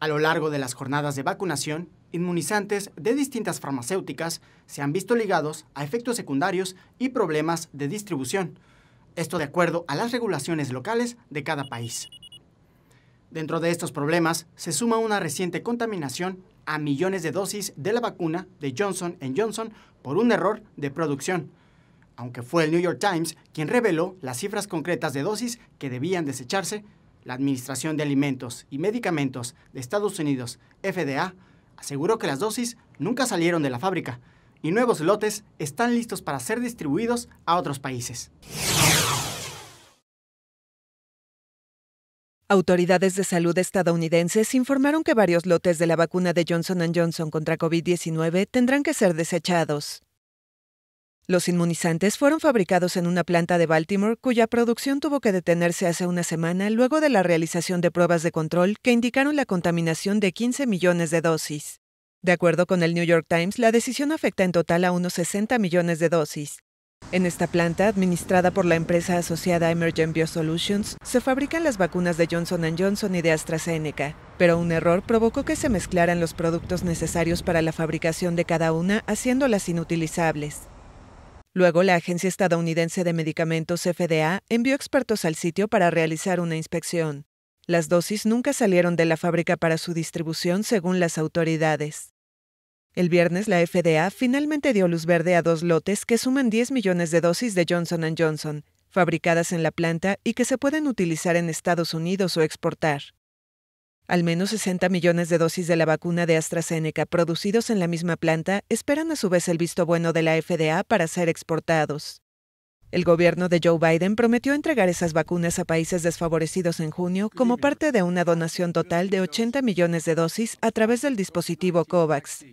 A lo largo de las jornadas de vacunación, inmunizantes de distintas farmacéuticas se han visto ligados a efectos secundarios y problemas de distribución, esto de acuerdo a las regulaciones locales de cada país. Dentro de estos problemas se suma una reciente contaminación a millones de dosis de la vacuna de Johnson Johnson por un error de producción, aunque fue el New York Times quien reveló las cifras concretas de dosis que debían desecharse la Administración de Alimentos y Medicamentos de Estados Unidos, FDA, aseguró que las dosis nunca salieron de la fábrica y nuevos lotes están listos para ser distribuidos a otros países. Autoridades de salud estadounidenses informaron que varios lotes de la vacuna de Johnson ⁇ Johnson contra COVID-19 tendrán que ser desechados. Los inmunizantes fueron fabricados en una planta de Baltimore cuya producción tuvo que detenerse hace una semana luego de la realización de pruebas de control que indicaron la contaminación de 15 millones de dosis. De acuerdo con el New York Times, la decisión afecta en total a unos 60 millones de dosis. En esta planta, administrada por la empresa asociada Emergent Biosolutions, se fabrican las vacunas de Johnson Johnson y de AstraZeneca, pero un error provocó que se mezclaran los productos necesarios para la fabricación de cada una, haciéndolas inutilizables. Luego, la Agencia Estadounidense de Medicamentos FDA envió expertos al sitio para realizar una inspección. Las dosis nunca salieron de la fábrica para su distribución, según las autoridades. El viernes, la FDA finalmente dio luz verde a dos lotes que suman 10 millones de dosis de Johnson ⁇ Johnson, fabricadas en la planta y que se pueden utilizar en Estados Unidos o exportar. Al menos 60 millones de dosis de la vacuna de AstraZeneca producidos en la misma planta esperan a su vez el visto bueno de la FDA para ser exportados. El gobierno de Joe Biden prometió entregar esas vacunas a países desfavorecidos en junio como parte de una donación total de 80 millones de dosis a través del dispositivo COVAX.